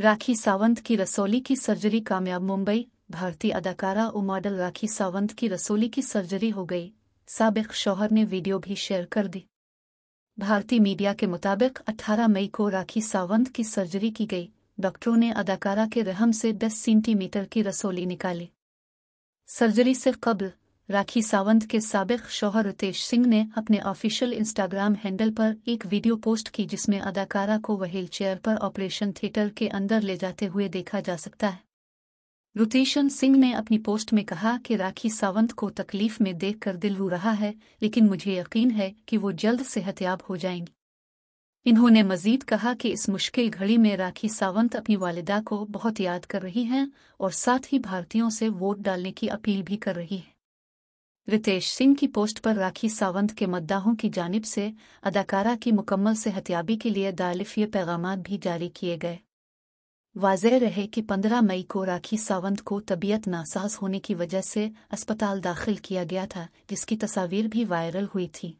राखी सावंत की रसोली की सर्जरी कामयाब मुंबई भारतीय अदाकारा और मॉडल राखी सावंत की रसोली की सर्जरी हो गई सबक शौहर ने वीडियो भी शेयर कर दी भारतीय मीडिया के मुताबिक 18 मई को राखी सावंत की सर्जरी की गई डॉक्टरों ने अदाकारा के रहम से 10 सेंटीमीटर की रसोली निकाली सर्जरी से कब्ल राखी सावंत के सबक शोहर रितेश सिंह ने अपने ऑफिशियल इंस्टाग्राम हैंडल पर एक वीडियो पोस्ट की जिसमें अदाकारा को व्हील चेयर पर ऑपरेशन थिएटर के अंदर ले जाते हुए देखा जा सकता है रुतेशन सिंह ने अपनी पोस्ट में कहा कि राखी सावंत को तकलीफ में देख कर दिल रू रहा है लेकिन मुझे यकीन है कि वो जल्द सेहतयाब हो जाएंगी इन्होंने मजीद कहा कि इस मुश्किल घड़ी में राखी सावंत अपनी वालिदा को बहुत याद कर रही हैं और साथ ही भारतीयों से वोट डालने की अपील भी कर रही हैं रितेश सिंह की पोस्ट पर राखी सावंत के मद्दाहों की जानिब से अदाकारा की मुकम्मल सेहतियाबी के लिए दालिफिय पैगाम भी जारी किए गए वाजह रहे कि 15 मई को राखी सावंत को तबीयत नासाज होने की वजह से अस्पताल दाखिल किया गया था जिसकी तस्वीर भी वायरल हुई थी